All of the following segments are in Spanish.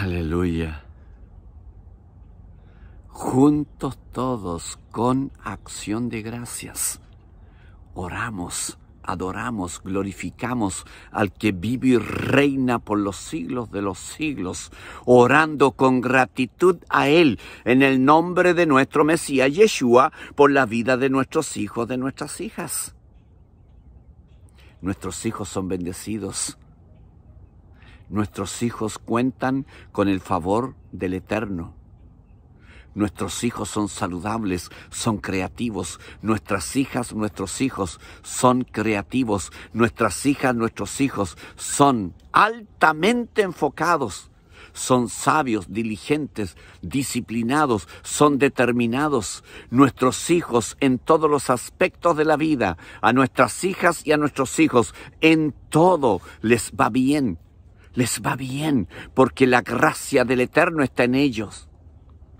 Aleluya. Juntos todos con acción de gracias. Oramos, adoramos, glorificamos al que vive y reina por los siglos de los siglos, orando con gratitud a Él en el nombre de nuestro Mesías Yeshua por la vida de nuestros hijos, de nuestras hijas. Nuestros hijos son bendecidos Nuestros hijos cuentan con el favor del Eterno. Nuestros hijos son saludables, son creativos. Nuestras hijas, nuestros hijos son creativos. Nuestras hijas, nuestros hijos son altamente enfocados. Son sabios, diligentes, disciplinados, son determinados. Nuestros hijos en todos los aspectos de la vida, a nuestras hijas y a nuestros hijos, en todo les va bien les va bien porque la gracia del Eterno está en ellos.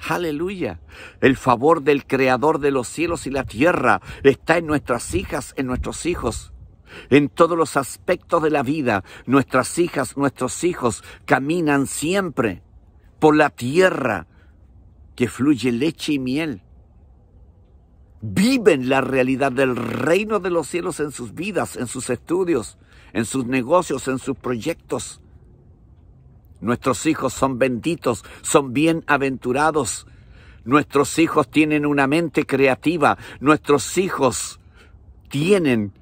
Aleluya. El favor del Creador de los cielos y la tierra está en nuestras hijas, en nuestros hijos. En todos los aspectos de la vida, nuestras hijas, nuestros hijos caminan siempre por la tierra que fluye leche y miel. Viven la realidad del reino de los cielos en sus vidas, en sus estudios, en sus negocios, en sus proyectos. Nuestros hijos son benditos, son bienaventurados. Nuestros hijos tienen una mente creativa. Nuestros hijos tienen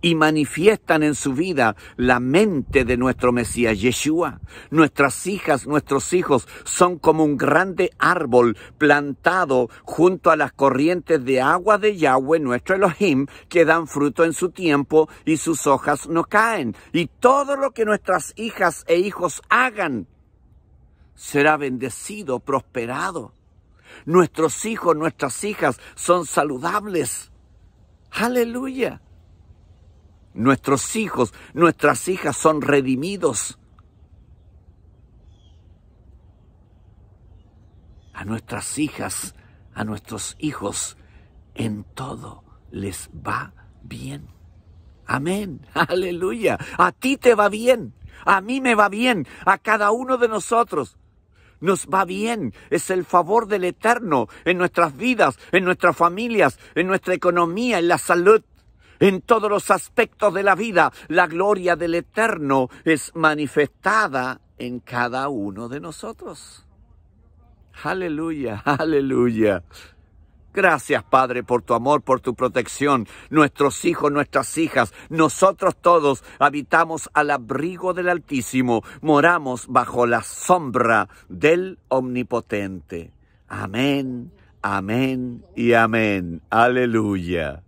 y manifiestan en su vida la mente de nuestro Mesías Yeshua. Nuestras hijas, nuestros hijos son como un grande árbol plantado junto a las corrientes de agua de Yahweh, nuestro Elohim, que dan fruto en su tiempo y sus hojas no caen. Y todo lo que nuestras hijas e hijos hagan será bendecido, prosperado. Nuestros hijos, nuestras hijas son saludables. Aleluya Nuestros hijos, nuestras hijas son redimidos. A nuestras hijas, a nuestros hijos, en todo les va bien. Amén. Aleluya. A ti te va bien. A mí me va bien. A cada uno de nosotros. Nos va bien. Es el favor del Eterno en nuestras vidas, en nuestras familias, en nuestra economía, en la salud, en todos los aspectos de la vida, la gloria del Eterno es manifestada en cada uno de nosotros. Aleluya, aleluya. Gracias, Padre, por tu amor, por tu protección. Nuestros hijos, nuestras hijas, nosotros todos habitamos al abrigo del Altísimo, moramos bajo la sombra del Omnipotente. Amén, amén y amén. Aleluya.